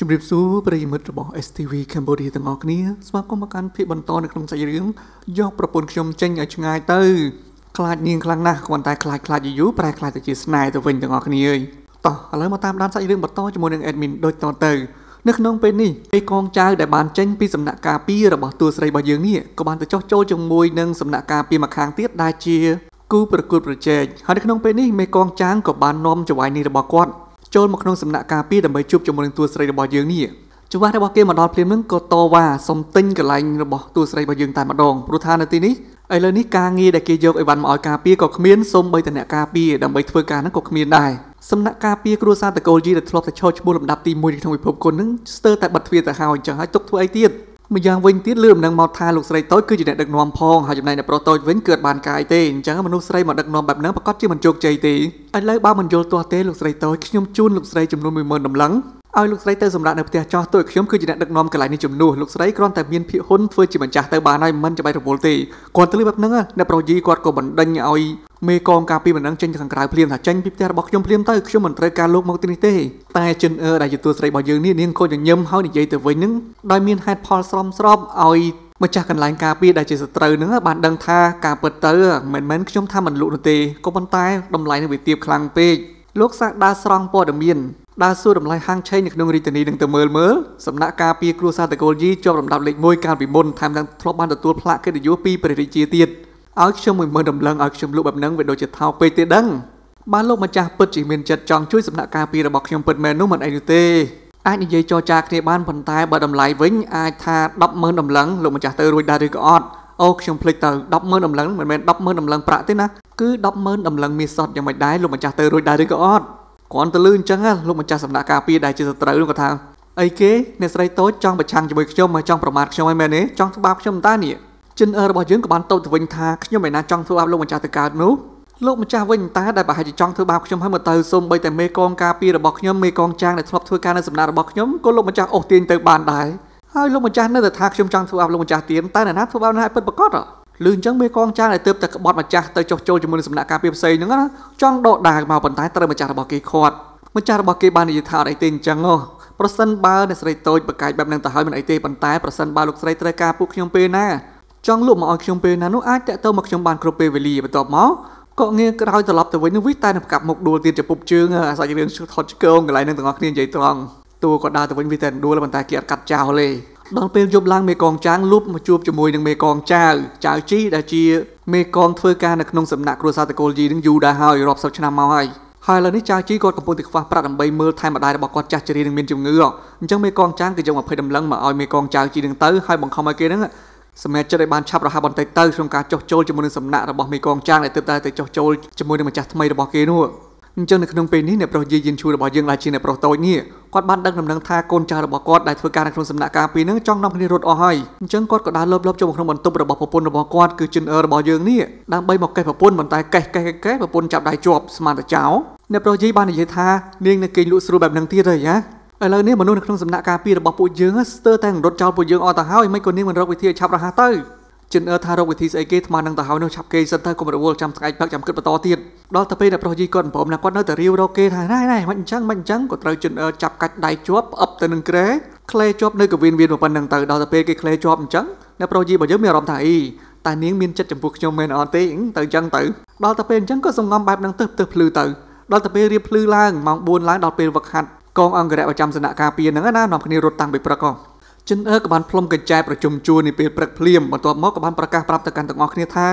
ជម្រាបសួរប្រិយមិត្តរបស់ STV Cambodia ទាំងអស់គ្នាស្វាគមន៍មកកាន់ភាគបន្តនៅក្នុងសាច់រឿងយកប្រពន្ធខ្ញុំចេញឲ្យឆ្ងាយទៅខ្លាចនាងខ្លាំងណាស់គ្រាន់តែខ្លាចខ្លាចយូរប្រែខ្លាចទៅជាស្នេហ៍ទៅវិញទាំងអស់គ្នាអើយតោះឥឡូវមកតាមដានសាច់រឿងបន្តជាមួយនឹង admin ដូចតទៅនៅក្នុងពេលនេះពេលកងចៅដែលបានចេញពីសំណាក់ការពីរបស់ទួស្រីរបស់យើងនេះក៏បានទៅចោះចូលជាមួយនឹងសំណាក់ការពីមកខាងទៀតដែលជាគូប្រកួតប្រជែងហើយនៅក្នុងពេលនេះមេកងចាងក៏បាននាំចវាយនេះរបស់គាត់ចូលមកក្នុងសំណាក់ការពីដើម្បីជួបជាមួយនឹងតួស្រីរបស់យើងនេះចង្វាស់របស់គេមកដល់ភ្លាមនឹងក៏តវ៉ាសុំទិញកន្លែងរបស់តួស្រីរបស់យើងតែម្ដងព្រោះថានៅទីនេះឥឡូវនេះការងារដែលគេយកអីវ៉ាន់មកឲ្យការពីក៏គ្មានសូម្បីតែអ្នកការពីដើម្បីធ្វើការហ្នឹងក៏គ្មានដែរសំណាក់ការពីគ្រួសារតកូលយីដែលធ្លាប់តែឈរឈ្មោះលំដាប់ទី1ក្នុងពិភពគុណនឹងស្ទើរតែបិទទ្វារទៅហើយអញ្ចឹងហើយទុកធ្វើអីទៀតម្យ៉ាងវិញទៀតលឿមនឹងមកថាលោកស្រីតូចគឺជាអ្នកដឹកនាំផងហើយចំណែកអ្នកប្រុសតូចវិញគឺអត់បានកាយទេអញ្ចឹងមនុស្សស្រីមកដឹកនាំបែបហ្នឹងប្រកាសជាមិនជោគជ័យទេឥឡូវបើមិនយល់ទាស់ទេលោកស្រីតូចខ្ញុំជូនលោកស្រីចំនួន10000តម្លឹងឲ្យលោកស្រីទៅសម្រាប់នៅផ្ទះចោះតូចខ្ញុំគឺជាអ្នកដឹកនាំកន្លែងនេះជំនួសលោកស្រីគ្រាន់តែមានភាកហ៊ុនធ្វើជាម្ចាស់ទៅបានហើយមិនចាំបាច់រវល់ទេគាត់ទៅលើបែបហ្នឹងអ្នកប្រុសយីគាត់ក៏បណ្ដេញឲ្យមេកងការពីមិនដឹងចេញខាងក្រៅភ្លាមថាចេញពីផ្ទះរបស់ខ្ញុំភ្លាមទៅខ្ញុំមិនត្រូវការលោកមកទីនេះទេតែចិនអឺដែលជាតួស្រីរបស់យើងនេះនាងក៏ញញឹមហើយនិយាយទៅវិញនឹងដោយមានហេតុផលស្រមស្របឲ្យម្ចាស់កន្លែងការពីដែលជាសត្រូវនឹងបានដឹងថាការពិតទៅមិនមែនខ្ញុំថាមិនលក់នោះទេក៏ប៉ុន្តែតម្លៃនឹងវាទាបខ្លាំងពេកលោកសាដើរស្រង់ព័ត៌មានដើរសួរតម្លៃហាងឆេងនៅក្នុងរាជធានីនឹងទៅមើលមើលសំណាក់ការពីគ្រួសារតកូលយីជាប់លំដាប់លេខ1កាលពីមុនថែមទាំងធ្លាប់បានទទួលផ្លាកកិត្តិយសពីព្រះរាជាទៀតឲ្យខ្ញុំមួយមើលដំឡឹងឲ្យខ្ញុំលក់បែបហ្នឹងវាដូចជាថោកពេកទេដឹងបានលោកម្ចាស់ពិតជាមានចិត្តចង់ជួយសំណាក់ការពីរបស់ខ្ញុំពិតមែននោះមិនអីនោះទេអាចនិយាយចរចាគ្នាបានប៉ុន្តែបើតម្លៃវិញអាចថា100000ដំឡឹងលោកម្ចាស់ទៅរួចដែរឬក៏អត់អូខ្ញុំភ្លេចទៅ100000ដំឡឹងមិនមែន100000ដំឡឹងប្រាក់ទេណាគឺ100000ដំឡឹងមាសសុទ្ធយ៉ាងមិនដែរលោកម្ចាស់ទៅរួចដែរឬក៏អត់គ្រាន់តែលឺអញ្ចឹងលោកម្ចាស់សំណាក់ការពីដែលជាសត្រូវនោះក៏ថាអីគេអ្នកស្រីតូចចង់ប្រឆាំងជាមួយខ្ញុំហើយចង់ប្រមាថខ្ញុំហើយមែនទេចង់ស្បាបខ្ញុំតើនេះចិនអឺរបស់យើងក៏បានតបទៅវិញថាខ្ញុំមិនណាចង់ធ្វើបាបលោកម្ចាស់ទៅកើតនោះលោកម្ចាស់វិញតែដែលប្រហែលជាចង់ធ្វើបាបខ្ញុំហើយមកទៅសូម្បីតែមេកងការពីរបស់ខ្ញុំមេកងចាងដែលធ្លាប់ធ្វើការនៅសម្ដានរបស់ខ្ញុំក៏លោកម្ចាស់អស់ទាញទៅបានដែរហើយលោកម្ចាស់នៅតែថាខ្ញុំចង់ធ្វើបាបលោកម្ចាស់ទៀតតែអ្នកណាធ្វើបាបណាឲ្យពិតប្រកបហ៎លឺអញ្ចឹងមេកងចាងដែលទៅតែក្បត់ម្ចាស់ទៅចុះចូលជាមួយនឹងសំណាក់ការពីផ្សេងហ្នឹងណាចង់ដកដាមកប៉ុន្តែត្រូវម្ចាស់របស់គេខាត់ម្ចាស់របស់គេបាននិយាយថាអត់អីទេអញ្ចឹងហ៎ប្រសិនបើអ្នកស្រីតូចបកាយបែបហ្នឹងទៅហើយមិនអីទេប៉ុន្តែប្រសិនបើលោកស្រីត្រូវការពួកខ្ញុំពេលណាចង់លក់មកឲ្យខ្ញុំពេលណានោះអាចតាក់ទងមកខ្ញុំបានគ្រប់ពេលវេលាបន្ទាប់មកក៏ងាកក្រោយត្រឡប់ទៅវិញនោះវិញតែនឹងកាប់មុខដួលទៀតចំពុបជើងអាសាច់រឿងថត់ឆ្កងកន្លែងនឹងទាំងអស់គ្នានិយាយត្រង់តួក៏ដើរទៅវិញវាតែដួលប៉ុន្តែគេអត់កាត់ចោលទេដល់ពេលយប់ឡើងមេកងចាងលូបមកជួបជាមួយនឹងមេកងចៅចៅជីដែលជាមេកងធ្វើការនៅក្នុងសំណាក់គ្រួសារតកូលជីនឹងយូរដែរហើយរាប់សិបឆ្នាំមកហើយហើយឥឡូវនេះចៅជីគាត់កំពុងតែខ្វះប្រាក់ដើម្បីមើលថែម្ដាយរបស់គាត់ចាស់ជ្រីនឹងមានជំងឺអញ្ចឹងមេកងចាងគេយក20ដំឡឹងមកឲ្យមេកងចៅជីនឹងទៅហើយបង្ខំឲ្យគេនឹងសម្រាប់ចិត្តឲ្យបានឆាប់រហ័សបន្តិចទៅក្នុងការចុះចូលជាមួយនឹងសំណាក់របស់មេកងចាងដែលទើបតែទៅចុះចូលជាមួយនឹងម្ចាស់ថ្មីរបស់គេនោះអញ្ចឹងនៅក្នុងពេលនេះអ្នកប្រុសយាយយិនឈូរបស់យើងដែលជាអ្នកប្រុសតូចនេះគាត់បានដឹកដំណឹងថាកូនចាស់របស់គាត់ដែលធ្វើការនៅក្នុងសំណាក់ការពីនឹងចង់នាំគ្នារត់អស់ហើយអញ្ចឹងគាត់ក៏ដើរលបលបចូលក្នុងបន្ទប់របស់ប្រពន្ធរបស់គាត់គឺជិនអឺរបស់យើងនេះដើម្បីមកកេះប្រពន្ធប៉ុន្តែកេះកេះកេះប្រពន្ធចាប់ដៃជាប់ស្មានតែចោលអ្នកប្រុសយាយបាននិយាយថានាងនៅគេងលក់ស្រួលបែបហ្នឹងទៀតហើយហ៎ឥឡូវនេះមនុស្សនៅក្នុងសំណាក់ការពាររបស់ពួកយើងស្ទើរតែរត់ចោលពួកយើងអស់ទៅហើយមិនក៏នាងមិនរកវិធីឲ្យឆាប់រហ័សទៅចិនអឺថារកវិធីស្អីគេថ្មនឹងទៅហើយនោះឆាប់គេសិនទៅកុំរវល់ចាំស្អែកផឹកចាំគិតបន្តទៀតដល់ទៅពេលដែលប្រុសយីគាត់បំពំណាគាត់នៅតែរាវរកគេថាណែណែមិនអញ្ចឹងមិនអញ្ចឹងក៏ត្រូវចិនអឺចាប់កាច់ដៃជាប់ផ្អឹបទៅនឹងក្រែក្លេជាប់នៅកវៀនវៀនប៉ុណ្ណឹងទៅដល់ទៅពេលគេក្លេជាប់អញ្ចឹងអ្នកប្រុសយីរបស់យើងមានអារម្មណ៍ថាអីតែនាងមានចិត្តចំពោះខ្ញុំមែនអត់ទេទៅអញ្ចឹងទៅដល់ទៅពេលអញ្ចឹងក៏សងំបែបនឹងទឹះទឹះភ្លឺទៅដល់ទៅពេលរៀបភ្លឺឡើងម៉ោង4ឡើងដល់ពេលវឹកហាត់កងអង្គរៈប្រចាំសណ្ឋាការពីហ្នឹងណានាំគ្នារត់តាំងពីព្រឹកហ៎ចិនអឺក៏បានផ្លុំកញ្ចែប្រជុំជួរនាពេលព្រឹកភ្លាមបន្ទាប់មកក៏បានប្រកាសប្រាប់ទៅកាន់ទាំងអស់គ្នាថា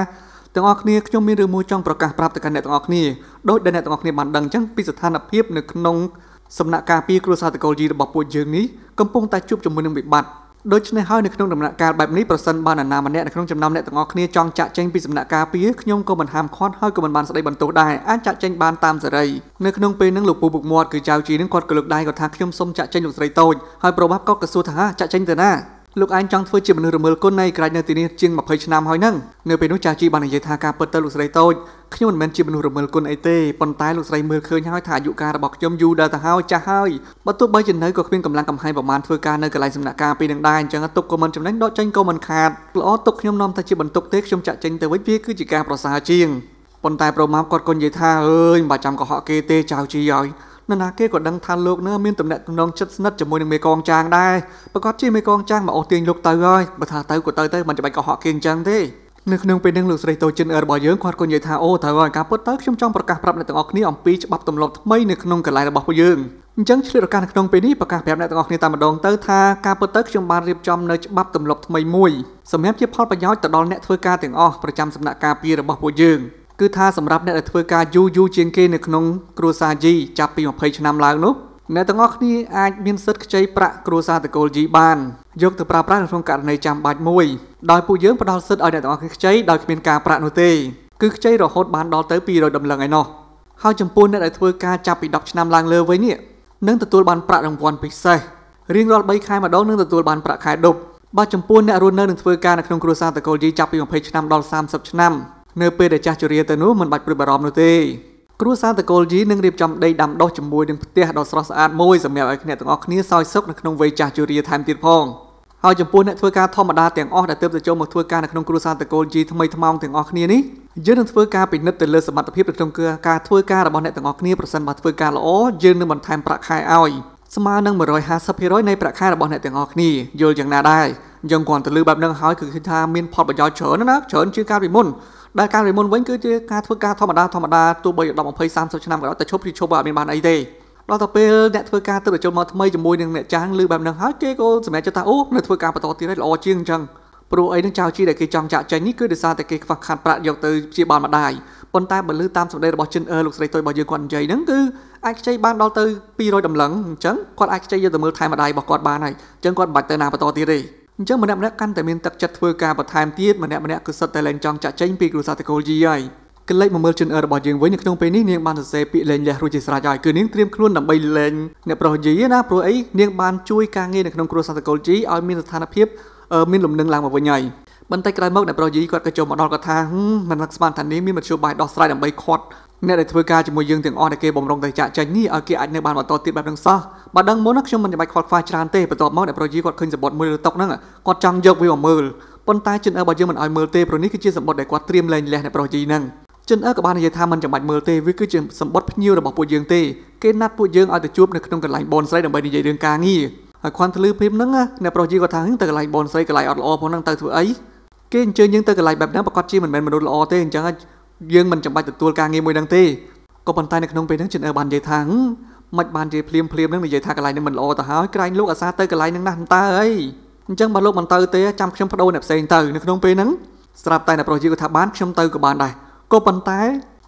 ទាំងអស់គ្នាខ្ញុំមានរឿងមួយចង់ប្រកាសប្រាប់ទៅកាន់អ្នកទាំងអស់គ្នាដោយដែលអ្នកទាំងអស់គ្នាបានដឹងចឹងពីស្ថានភាពនៅក្នុងសំណាក់ការពីគ្រួសារតកូលជីរបស់ពួកយើងនេះកំពុងតែជួបជាមួយនឹងវិបត្តិដូច្នេះហើយនៅក្នុងដំណាក់កាលបែបនេះប្រសិនបើនរណាម្នាក់នៅក្នុងចំណោមអ្នកទាំងអស់គ្នាចង់ចាក់ចែងពីសំណាក់ការពារខ្ញុំក៏មិនហាមឃាត់ហើយក៏មិនបានស្ដីបន្ទោសដែរអាចចាក់ចែងបានតាមសេរីនៅក្នុងពេលហ្នឹងលោកពូពុកមាត់គឺចៅជីនឹងគាត់ក៏លើកដៃគាត់ថាខ្ញុំសូមចាក់ចែងលោកស្រីតូចហើយប្របាប់ក៏ក៏សួរថាចាក់ចែងទៅណាលោកឯងចង់ធ្វើជាមនុស្សរមើលគុណនៃក្រាច់នៅទីនេះជាង20ឆ្នាំហើយហ្នឹងនៅពេលនោះចាស់ជីបាននិយាយថាការពិតទៅលោកស្រីតូចខ្ញុំមិនមែនជាមនុស្សរមើលគុណអីទេប៉ុន្តែលោកស្រីមើលឃើញហើយថាអាយុការរបស់ខ្ញុំយូរដល់ទៅហើយចាស់ហើយបើទោះបីជានៅក៏គ្មានកម្លាំងកំហែងប្រមាណធ្វើការនៅកន្លែងសំណាក់ការពីនឹងដែរអញ្ចឹងទុកក៏មិនចំណេញដកចេញក៏មិនខាតល្អទុកខ្ញុំនាំតែជាបន្ទុកទេខ្ញុំចាក់ចេញទៅវិញវាគឺជាការប្រសើរជាងប៉ុន្តែប្រមាមគាត់ក៏និយាយថាអើយមិនបាច់ចាំកុហកគេទេចៅជីហើយនរណាគេក៏ដឹងថាលោកនឹងមានតំណែងតំណងចិត្តស្និទ្ធជាមួយនឹងមេកងចាងដែរប្រកាសជាមេកងចាងមកអូសទាញលោកទៅហើយបើថាទៅក៏ទៅទៅមិនចាំបាច់កុហកគេអញ្ចឹងទេនៅក្នុងពេលនេះលោកស្រីតូចិនអឺរបស់យើងគាត់ក៏និយាយថាអូត្រូវហើយការពុតទៅខ្ញុំចង់ប្រកាសប្រាប់អ្នកទាំងអស់គ្នាអំពីច្បាប់ទម្លាប់ថ្មីនៅក្នុងកន្លែងរបស់ពួកយើងអញ្ចឹងឆ្លៀតឱកាសនៅក្នុងពេលនេះប្រកាសប្រាប់អ្នកទាំងអស់គ្នាតាមម្ដងទៅថាការពុតទៅខ្ញុំបានរៀបចំនៅច្បាប់ទម្លាប់ថ្មីមួយ សម្រាប់ជាផលប្រយោជន៍ទៅដល់អ្នកធ្វើការទាំងអស់ប្រចាំសំណាក់ការពីរបស់ពួកយើងគឺថាសម្រាប់អ្នកដែលធ្វើការយូរយូរជាងគេនៅក្នុងគ្រួសារយីចាប់ពី20ឆ្នាំឡើងនោះអ្នកទាំងអស់គ្នាអាចមានសិទ្ធិខ្ចីប្រាក់គ្រួសារតកូលយីបាន យកទៅប្រើប្រាស់នៅក្នុងករណីចាំបាច់មួយដោយពួកយើងផ្ដល់សិទ្ធិឲ្យអ្នកទាំងអស់គ្នាខ្ចីដោយគ្មានការប្រាក់នោះទេគឺខ្ចីរហូតបានដល់ទៅ200ដំឡឹងឯណោះហើយចំពោះអ្នកដែលធ្វើការចាប់ពី10ឆ្នាំឡើងលើវិញនេះនឹងទទួលបានប្រាក់រង្វាន់ពិសេសរៀងរាល់3ខែម្ដងនឹងទទួលបានប្រាក់ខែដប់បើចំពោះអ្នករស់នៅនឹងធ្វើការនៅក្នុងគ្រួសារតកូលយីចាប់ពី20ឆ្នាំដល់30ឆ្នាំនៅពេលដែលចាស់ជរាទៅនោះមិនបាច់ព្រួយបារម្ភនោះទេគ្រួសារតកូលជីនឹងរៀបចំដីដាំដុះជាមួយនឹងផ្ទះដ៏ស្រស់ស្អាតមួយសម្រាប់ឲ្យអ្នកទាំងអស់គ្នាសោយសុខនៅក្នុងវ័យចាស់ជរាថែមទៀតផងហើយចំពោះអ្នកធ្វើការធម្មតាទាំងអស់ដែលទើបទៅចូលមកធ្វើការនៅក្នុងគ្រួសារតកូលជីថ្មីថ្មោងទាំងអស់គ្នានេះយើងនឹងធ្វើការពិនិត្យទៅលើសមត្ថភាពនៅក្នុងការធ្វើការរបស់អ្នកទាំងអស់គ្នាប្រសិនបើធ្វើការល្អយើងនឹងបន្ថែមប្រាក់ខែឲ្យស្មើនឹង150%នៃប្រាក់ខែរបស់អ្នកទាំងអស់គ្នាយល់យ៉ាងណាដែរយើងគ្រាន់តែលើបែបនឹងហើយគឺឃើញថាមានផលប្រយោជន៍ច្រើនណាស់ច្រើនជាងកាលពីមុនដែលការរីមុនវិញគឺជាការធ្វើការធម្មតាធម្មតាទោះបី10 20 30ឆ្នាំក៏ដោយតែឈប់ពីឈប់អត់មានបានអីទេដល់ទៅពេលអ្នកធ្វើការទៅប្រជុំមកថ្មីជាមួយនឹងអ្នកចាស់ឬបែបហ្នឹងហើយគេក៏សម្រេចចិត្តថាអូនៅធ្វើការបន្តទៀតឯងល្អជាងអញ្ចឹងព្រោះអីនឹងចៅជីដែលគេចង់ចាក់ចេញនេះគឺដោយសារតែគេខ្វះខាតប្រាក់យកទៅព្យាបាលម្ដាយប៉ុន្តែបើលើតាមសម្ដីរបស់ចិនអឺលោកស្រីទុយរបស់យើងគាត់និយាយហ្នឹងគឺអាចខ្ចីបានដល់ទៅ200តម្លឹងអញ្ចឹងគាត់អាចខ្ចីយកទៅមើលថែម្ដាយរបស់គាត់បានហើយអញ្ចឹងគាត់មិនបាច់ទៅណាបន្តទៀតទេអញ្ចឹងម្នាក់ម្នាក់កាន់តែមានទឹកចិត្តធ្វើការបន្ថែមទៀតម្នាក់ម្នាក់គឺសុទ្ធតែលែងចង់ចាក់ចេញពីគ្រួសារតកូលយីហើយក្លេចមកមើលជនអឺរបស់យើងវិញនៅក្នុងពេលនេះនាងបានសរសេរពាក្យលែងលះរួចជាស្រេចហើយគឺនាងត្រៀមខ្លួនដើម្បីលែងអ្នកប្រុសយីណាព្រោះអីនាងបានជួយការងារនៅក្នុងគ្រួសារតកូលយីឲ្យមាន ស្ថានភាពមានលំនឹងឡើងមកវិញហើយបន្តិចក្រោយមកអ្នកប្រុសយីគាត់ក៏ចូលមកដល់គាត់ថាមិននឹកស្មានថានាងមានមធ្យោបាយដោះស្រាយដើម្បីខាត់អ្នកដែលធ្វើការជាមួយយើងទាំងអស់ដែលគេបំរុងតែចាក់ចេញនេះឲ្យគេអាចនៅបានបន្តទៀតបែបនឹងសោះបើដឹងមុនខ្ញុំមិនចាំបាច់ខ្វល់ខ្វាយច្រើនទេបន្ទាប់មកអ្នកប្រយីគាត់ឃើញសម្បត្តិមួយលើតុហ្នឹងគាត់ចង់យកវាមកមើលប៉ុន្តែចិនអើរបស់យើងមិនឲ្យមើលទេព្រោះនេះគឺជាសម្បត្តិដែលគាត់ត្រៀមលែងលះអ្នកប្រយីហ្នឹងចិនអើក៏បាននិយាយថាមិនចាំបាច់មើលទេវាគឺជាសម្បត្តិភ្ញៀវរបស់ពួកយើងទេគេណាត់ពួកយើងឲ្យទៅជួបនៅក្នុងកន្លែងបនស្រីដើម្បីនិយាយរឿងការងារហើយខាន់ធ្លឺភីមហ្នឹងអ្នកប្រុសយីគាត់ថាទៅកន្លែងបនស្រីកន្លែងអត់ល្អផងហ្នឹងទៅធ្វើអីគេអញ្ជើញយើងទៅកន្លែងបែបហ្នឹងប្រកាសជាមិនមែនមនុស្សល្អទេអញ្ចឹងយើងមិនចាំបាច់ទទួលការងារមួយនឹងទេក៏ប៉ុន្តែនៅក្នុងពេលហ្នឹងជនអើបាននិយាយថាមិនបាននិយាយភ្លាមភ្លាមហ្នឹងនិយាយថាកន្លែងនេះមិនល្អទៅហើយក្រែងលោកអាសាទៅកន្លែងហ្នឹងណាស់តើអីអញ្ចឹងបើលោកមិនទៅទេចាំខ្ញុំបដូរអ្នកផ្សេងទៅនៅក្នុងពេលហ្នឹងស្រាប់តែអ្នកប្រុសយីគាត់ថាបានខ្ញុំទៅក៏បានដែរក៏ប៉ុន្តែ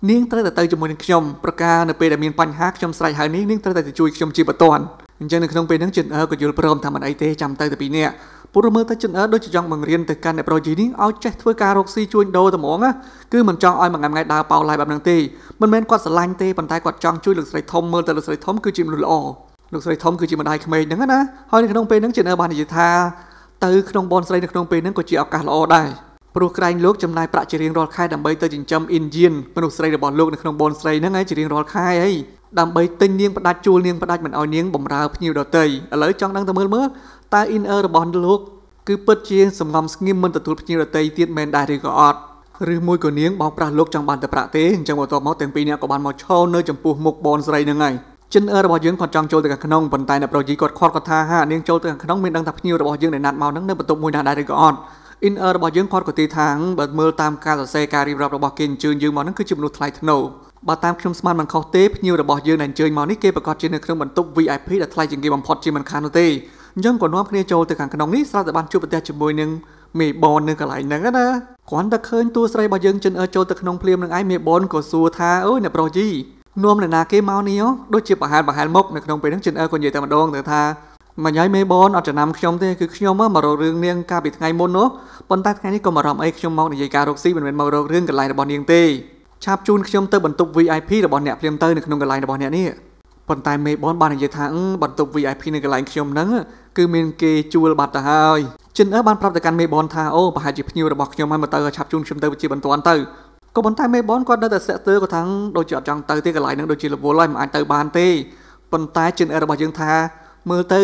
នាងត្រូវតែទៅជាមួយនឹងខ្ញុំប្រការនៅពេលដែលមានបញ្ហាខ្ញុំស្រែកហៅនាងនាងត្រូវតែជួយខ្ញុំជាបន្ទាន់អញ្ចឹងនៅក្នុងពេលហ្នឹងជនអើក៏យល់ព្រមថាមិនអីទេចាំទៅតែពីរនាក់ព្រោះមើលទៅចិនអឺដូចជាចង់បង្រៀនទៅកាន់អ្នកប្រូជីនេះឲ្យចេះធ្វើការរកស៊ីជួញដូរតែហ្មងណាគឺមិនចង់ឲ្យមួយថ្ងៃដើរប៉ោឡាយបែបហ្នឹងទេមិនមែនគាត់ស្រឡាញ់ទេប៉ុន្តែគាត់ចង់ជួយលោកស្រីធំមើលទៅលោកស្រីធំគឺជាមនុស្សល្អលោកស្រីធំគឺជាម្ដាយក្មេងហ្នឹងណាហើយនៅក្នុងពេលហ្នឹងចិនអឺបាននិយាយថាទៅក្នុងបនស្រីនៅក្នុងពេលហ្នឹងក៏ជាឱកាសល្អដែរព្រោះក្រែងលោកចំណាយប្រាក់ជារៀងរាល់ខែដើម្បីទៅចិញ្ចឹមអ៊ីនឌៀនមនុស្សស្រីរបស់លោកនៅក្នុងបនស្រីហ្នឹងឯងជារៀងរាល់ខែហើយដើម្បីទិញនាងផ្ដាច់ជួលនាងផ្ដាច់មិនឲ្យនាងបំរើភ្ញៀវដទៃឥឡូវចង់ដឹងទៅមើលមើលតើ inner របស់លោកគឺពិតជាសំងំស្ងៀមមិនទទួលភ្ញៀវដទៃទៀតមែនដែរឬក៏អត់ឬមួយក៏នាងបោកប្រាស់លោកចង់បានតែប្រាក់ទេអញ្ចឹងបន្ទាប់មកទាំងពីរនាក់ក៏បានមកឈរនៅចំពោះមុខបនស្រីនឹងហើយចិនអឺរបស់យើងគាត់ចង់ចូលទៅខាងក្នុងប៉ុន្តែអ្នកប្រុសជីគាត់ខាត់គាត់ថាហានាងចូលទៅខាងក្នុងមានដឹងថាភ្ញៀវរបស់យើងដែលណាត់មកហ្នឹងនៅបន្ទប់មួយណាដែរឬក៏អត់អ៊ីនអឺរបស់យើងគាត់ក៏ទីថាបើមើលតាមការសរសេរការរៀបរាប់របស់គេអញ្ជើញយើងមកហ្នឹងគឺជាមនុស្សថ្លៃថ្នូរបើតាមខ្ញុំស្មានមិនខុសទេភ្ញៀវរបស់យើងដែលអញ្ជើញមកនេះគេប្រកាសជានៅក្នុងបន្ទប់ VIP ដែលថ្លៃជាងគេបំផុតជាមិនខាននោះទេអញ្ចឹងក៏នាំគ្នាចូលទៅខាងក្នុងនេះស្រាប់តែបានជួបប្រទះជាមួយនឹងមេបននៅកន្លែងហ្នឹងណាគ្រាន់តែឃើញតួស្រីរបស់យើងចិនអើចូលទៅក្នុងភ្លាមនឹងឯងមេបនក៏សួរថាអើយអ្នកប្រុសយីនាំនរណាគេមកនេះដូចជាប្រហែលប្រហែលមុខនៅក្នុងពេលហ្នឹងចិនអើក៏និយាយតែម្ដងទៅថាមិនយាយមេបនអត់ចំណាំខ្ញុំទេគឺខ្ញុំមករករឿងនាងកាលពីថ្ងៃមុននោះប៉ុន្តែថ្ងៃនេះក៏មករំអីខ្ញុំមកនិយាយការរកស៊ីមិនមែនមករករឿងកន្លែងរបស់នាងទេឆាប់ជូនខ្ញុំទៅបន្ទប់ VIP របស់អ្នកព្រមទៅនៅក្នុងកន្លែងរបស់អ្នកនេះប៉ុន្តែមេបនបាននិយាយថាបន្ទប់ VIP នៅកន្លែងខ្ញុំហ្នឹងគឺមានគេជួលបាត់ទៅហើយចិនអើបានប្រាប់ទៅកាន់មេបនថាអូប្រហែលជាភ្ញៀវរបស់ខ្ញុំហើយមកទៅឆាប់ជូនខ្ញុំទៅជាបន្ទាន់ទៅក៏ប៉ុន្តែមេបនគាត់នៅតែសាក់ទើគាត់ថាដូចជាអត់ចង់ទៅទេកន្លែងហ្នឹងដូចជារវល់ហើយមិនអាចទៅបានទេប៉ុន្តែចិនអើរបស់យើងថាមើលទៅ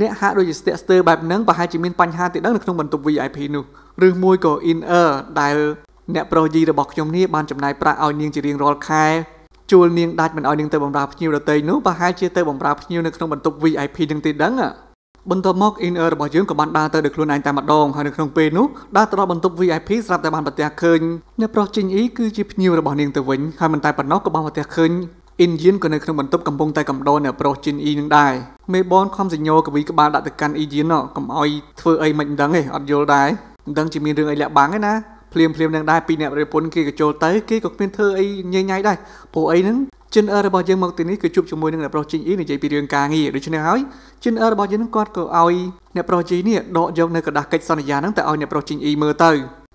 អ្នកហាក់ដូចជាស្ទាក់ស្ទើរបែបហ្នឹងប្រហែលជាមានបញ្ហាទីដឹងនៅក្នុងបន្ទប់ VIP នោះឬមួយក៏ in air ដែលអ្នកប្រុសយីរបស់ខ្ញុំនេះបានចំណាយប្រាក់ឲ្យនាងជារៀងរាល់ខែជួលនាងដាច់មិនឲ្យនាងទៅបំរើភ្ញៀវដទៃនោះប្រហែលជាទៅបំរើភ្ញៀវនៅក្នុងបន្ទប់ VIP នឹងទីដឹងបន្ទាប់មក inner របស់យើងក៏បានដើរទៅដោយខ្លួនឯងតែម្ដងហើយនៅក្នុងពេលនោះដើរទៅដល់បន្ទប់ VIP ស្រាប់តែបានប្រទះឃើញអ្នកប្រុសជីងអ៊ីគឺជាភ្ញៀវរបស់នាងទៅវិញហើយមិនតែប៉ុណ្ណោះក៏បានប្រទះឃើញ Indian ក៏នៅក្នុងបន្ទប់កំពុងតែកំដរអ្នកប្រុសជីងអ៊ីនឹងដែរមេបនខំសញ្ញោកវីក្បាលដាក់ទៅកាន់ Indian កុំអោយធ្វើអីមិនដឹងទេអត់យល់ដែរមិនដឹងជាមានរឿងអីលាក់បាំងទេណាភ្លាមភ្លាមនឹងដែរពីអ្នកប្រពន្ធគេក៏ចូលទៅគេក៏គ្មានធ្វើអីញ៉ៃញ៉ៃដែរព្រោះអីហ្នឹងចិនអឺរបស់យើងមកទីនេះគឺជួបជាមួយនឹងអ្នកប្រុសជីងអ៊ីនិយាយពីរឿងការងារដូច្នេះហើយចិនអឺរបស់យើងហ្នឹងគាត់ក៏ឲ្យអ្នកប្រុសជីនេះដកយកនៅกระดาษកិច្ចសន្យាហ្នឹងទៅឲ្យអ្នកប្រុសជីងអ៊ីមើលទៅ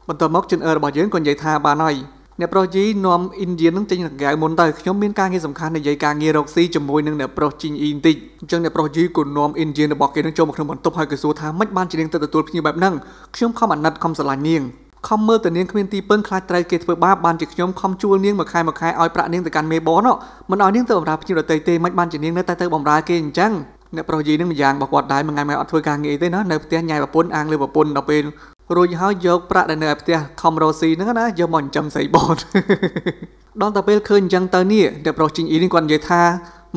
បន្ទាប់មកចិនអឺរបស់យើងក៏និយាយថាបានហើយអ្នកប្រុសជីនាំឥណ្ឌានឹងចេញរង្កាវមុនទៅខ្ញុំមានការងារសំខាន់និយាយការងាររកស៊ីជាមួយនឹងអ្នកប្រុសជីអ៊ីបន្តិចអញ្ចឹងអ្នកប្រុសជីក៏នាំឥណ្ឌារបស់គេនឹងចូលមកក្នុងបន្ទប់ហើយក៏សួរថាម៉េចបានជានាងទៅទទួលភ្ញៀវបែបហ្នឹងខ្ញុំខំអាណិតខំស្រឡាញ់នាងខំមើលតនាងគ្មានទីពឹងខ្លាចត្រូវគេធ្វើបាបបានជាខ្ញុំខំជួលនាងមួយខែមួយខែឲ្យប្រាក់នាងទៅកាន់មេបនមិនឲ្យនាងទៅបម្រើភ្ញៀវដទៃទេមិនបានជានាងនៅតែទៅបម្រើគេអញ្ចឹងអ្នកប្រុសយីនឹងម្យ៉ាងរបស់គាត់ដែរមួយថ្ងៃមកអត់ធ្វើការងារទេណានៅផ្ទះញ៉ៃប្រពន្ធអាងលើប្រពន្ធដល់ពេលរួចហើយយកប្រាក់ដែលនៅឯផ្ទះខំរស៊ីហ្នឹងណាយកមកចិញ្ចឹមស្រីបនដល់តែពេលឃើញអញ្ចឹងទៅនេះអ្នកប្រុសជីងអ៊ីនេះគាត់និយាយថា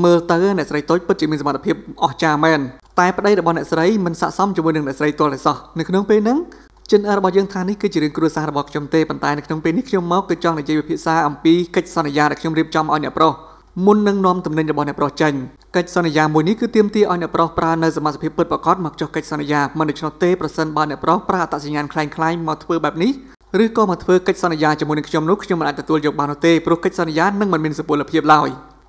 មើលទៅអ្នកស្រីតូចពិតជាមានសមត្ថភាពអស្ចារ្យមែនតែប្តីរបស់អ្នកស្រីមិនស័ក្តិសមជាមួយនឹងអ្នកស្រីទាល់តែសោះនៅក្នុងពេលហ្នឹងចិនអឺរបស់យើងថានេះគឺជារឿងគ្រួសាររបស់ខ្ញុំទេប៉ុន្តែនៅក្នុងពេលនេះខ្ញុំមកគឺចង់និយាយពិភាក្សាអំពីកិច្ចសន្យាដែលខ្ញុំរៀបចំឲ្យអ្នកប្រុសមុននឹងនាំតំណែងរបស់អ្នកប្រុសចេញកិច្ចសន្យាមួយនេះគឺទាមទារឲ្យអ្នកប្រុសប្រើនៅសមត្ថភាពពិតប្រាកដមកចុះកិច្ចសន្យាមិនដូច្នោះទេប្រសិនបើអ្នកប្រុសប្រើអត្តសញ្ញាណคล้ายៗមកធ្វើបែបនេះឬក៏មកធ្វើកិច្ចសន្យាជាមួយនឹងខ្ញុំនោះខ្ញុំមិនអាចទទួលយកបាននោះទេព្រោះកិច្ចសន្យានឹងមិនមានសុពលភាពឡើយ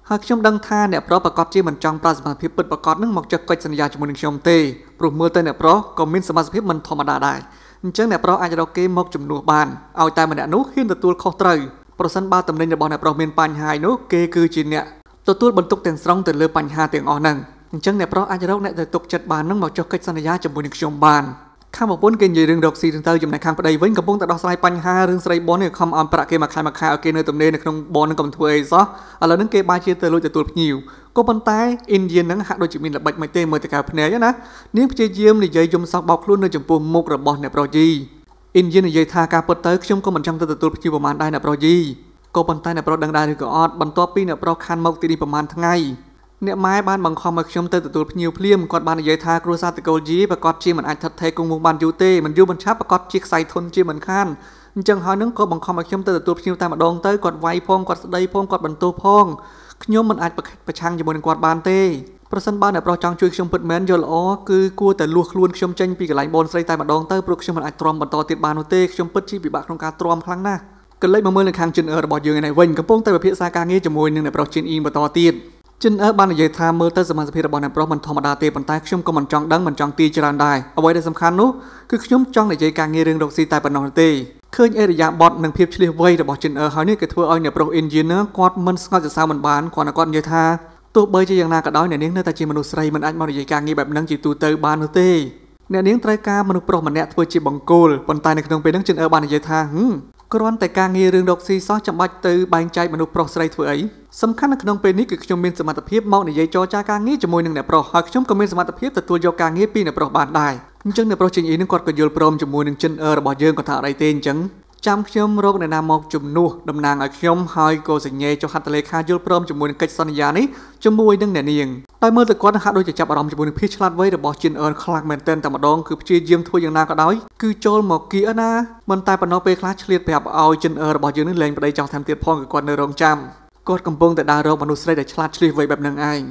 ហើយខ្ញុំដឹងថាអ្នកប្រុសប្រកាសជាមិនចង់ប្រើសមត្ថភាពពិតប្រាកដនឹងមកចុះកិច្ចសន្យាជាមួយនឹងខ្ញុំទេព្រោះមើលទៅអ្នកប្រុសក៏មានសមត្ថភាពមិនធម្មតាដែរអញ្ចឹងអ្នកប្រុសអាចរកគេមកជំនួសបានឲ្យតែម្នាក់នោះហ៊ានទទួលខុសត្រូវប្រសិនបើតំណែងរបស់អ្នកប្រុសមានបញ្ហានោះគេគឺជាអ្នកទទួលបន្ទុកទាំងស្រុងទៅលើបញ្ហាទាំងអស់ហ្នឹងអញ្ចឹងអ្នកប្រុសអាចរកអ្នកដែលទុកចិត្តបាននឹងមកចុះកិច្ចសន្យាជាមួយនឹងខ្ញុំបានខាងប្រពន្ធគេនិយាយរឿងរកស៊ីទៅចំណែកខាងប្តីវិញកំពុងតែដោះស្រាយបញ្ហារឿងស្រីបននេះខំអន់ប្រាក់គេមួយខែមួយខែឲ្យគេនៅទំនេរនៅក្នុងបននឹងកុំធ្វើអីសោះឥឡូវហ្នឹងគេបាជាទៅលួចទទួលភ្ញៀវក៏ប៉ុន្តែឥណ្ឌានឹងហាក់ដូចជាមានល្បិចមិនទេមើលទៅកៅភ្នែកណានាងព្យាយាមនិយាយយំសោកបោកខ្លួននៅចំពោះមុខរបស់អ្នកប្រុសយីឥណ្ឌានិយាយថាការពិតទៅខ្ញុំក៏មិនចង់ទៅទទួលភ្ញៀវប្រហែលដែរអ្នកប្រុសយីក៏ប៉ុន្តែអ្នកប្រុសដឹងដែរឬក៏អត់បន្ទាប់ពីអ្នកប្រុសខានមកទីនេះប្រហែលថ្ងៃអ្នកម៉ែបានបង្ខំឲ្យខ្ញុំទៅទទួលភ្ញៀវភ្លាមគាត់បាននិយាយថាគ្រួសារតកូលជីប្រកាសជាមិនអាចថិតថេរគង់វង្សបានយូរទេមិនយូរមិនឆាប់ប្រកាសជាខ្សែធនជាមិនខានអញ្ចឹងហើយនឹងក៏បង្ខំឲ្យខ្ញុំទៅទទួលភ្ញៀវតែម្ដងទៅគាត់វាយផងគាត់ស្ដីផងគាត់បន្ទោសផងខ្ញុំមិនអាចប្រឆាំងជាមួយនឹងគាត់បានទេប្រសិនបើអ្នកប្រុសចង់ជួយខ្ញុំពិតមែនយល់ល្អគឺគួរតែលួសខ្លួនខ្ញុំចេញពីកន្លែងបូនស្រីតែម្ដងទៅព្រោះខ្ញុំមិនអាចទ្រាំបន្តទៀតបាននោះទេខ្ញុំពិតជាពិបាកក្នុងការទ្រាំខ្លាំងណាស់កលេចមកមើលនៅខាងជិនរបស់យើងឯនេះវិញកំពុងតែពិភាក្សាការងារជាមួយនឹងអ្នកប្រុសជិនអ៊ីងបន្តទៀតជិនអឺបាននិយាយថាមើលទៅសមាជិករបស់អ្នកប្រុសមិនធម្មតាទេប៉ុន្តែខ្ញុំក៏មិនចង់ដឹងមិនចង់ទាយច្រើនដែរអ្វីដែលសំខាន់នោះគឺខ្ញុំចង់និយាយការងាររឿងរកស៊ីតែប៉ុណ្ណោះទេឃើញអេរយាបតនិងភាពឆ្លៀសវៃរបស់ជិនអឺហើយនេះក៏ធ្វើឲ្យអ្នកប្រុស engineer គាត់មិនស្ងប់សរសើរមិនបានគាត់គាត់និយាយថាទោះបីជាយ៉ាងណាក៏ដោយអ្នកនាងនៅតែជាមនុស្សស្រីមិនអាចមកនិយាយការងារបែបហ្នឹងជាទូទៅបាននោះទេអ្នកនាងត្រូវការមនុស្សប្រុសម្នាក់ធ្វើជាបង្គោលប៉ុន្តែនៅក្នុងពេលហ្នឹងជិនអឺបាននិយាយថាហឹមគ្រាន់តែការងាររឿងរកស៊ីសោះចាំបាច់ទៅបែងចែកមនុស្សប្រុសស្រីធ្វើអីសំខាន់នៅក្នុងពេលនេះគឺខ្ញុំមានសមត្ថភាពមកនិយាយចរចាការងារជាមួយនឹងអ្នកប្រុសហើយខ្ញុំក៏មានសមត្ថភាពទទួលយកការងារពីអ្នកប្រុសបានដែរអញ្ចឹងអ្នកប្រុសជិញអ៊ីនឹងគាត់ក៏យល់ព្រមជាមួយនឹងចិនអឺរបស់យើងគាត់ថាអីទេអញ្ចឹងចាំខ្ញុំរកអ្នកណាមកជំនួសតំណាងឲ្យខ្ញុំហើយក៏សញ្ញេចុះហត្ថលេខាយល់ព្រមជាមួយនឹងកិច្ចសន្យានេះជាមួយនឹងអ្នកនាងដោយមើលទៅគាត់ហាក់ដូចជាចាប់អារម្មណ៍ជាមួយនឹងភាពឆ្លាតវៃរបស់ជិនអឺនខ្លាំងមែនទែនតែម្ដងគឺព្យាយាមធ្វើយ៉ាងណាក៏ដោយគឺចូលមកគៀណាមិនតែប៉ុណ្ណោះពេលខ្លះឆ្លៀតប្រាប់ឲ្យជិនអឺនរបស់យើងនឹងលែងប្តីចង់តាមទៀតផងគឺគាត់នៅរងចាំគាត់កំពុងតែដើររកមនុស្សស្រីដែលឆ្លាតឆ្លៀសវៃបែបនឹងឯង